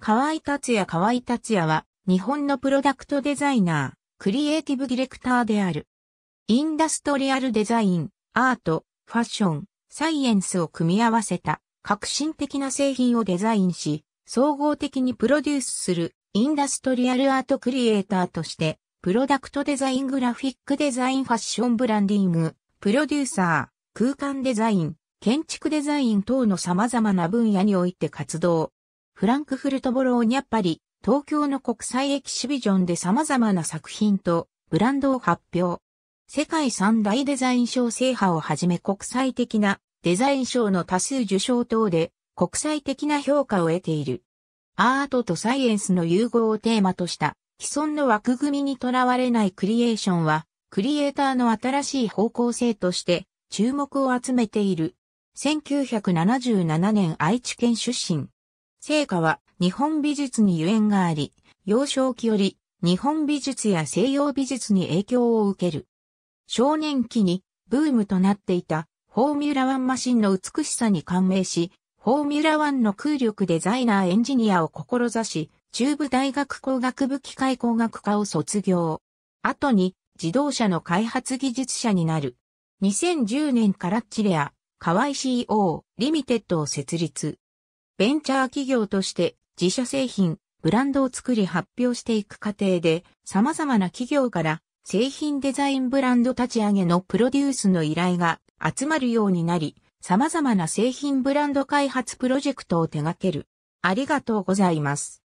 河合達也河合達也は、日本のプロダクトデザイナー、クリエイティブディレクターである。インダストリアルデザイン、アート、ファッション、サイエンスを組み合わせた革新的な製品をデザインし、総合的にプロデュースするインダストリアルアートクリエイターとして、プロダクトデザイングラフィックデザインファッションブランディング、プロデューサー、空間デザイン、建築デザイン等の様々な分野において活動。フランクフルトボローニャパリ、東京の国際エキシビジョンで様々な作品とブランドを発表。世界三大デザイン賞制覇をはじめ国際的なデザイン賞の多数受賞等で国際的な評価を得ている。アートとサイエンスの融合をテーマとした既存の枠組みにとらわれないクリエーションはクリエイターの新しい方向性として注目を集めている。1977年愛知県出身。成果は日本美術にゆえんがあり、幼少期より日本美術や西洋美術に影響を受ける。少年期にブームとなっていたフォーミュラワンマシンの美しさに感銘し、フォーミュラワンの空力デザイナーエンジニアを志し、中部大学工学部機械工学科を卒業。後に自動車の開発技術者になる。2010年からチレア、河合 CO、リミテッドを設立。ベンチャー企業として自社製品、ブランドを作り発表していく過程で様々な企業から製品デザインブランド立ち上げのプロデュースの依頼が集まるようになり、様々な製品ブランド開発プロジェクトを手掛ける。ありがとうございます。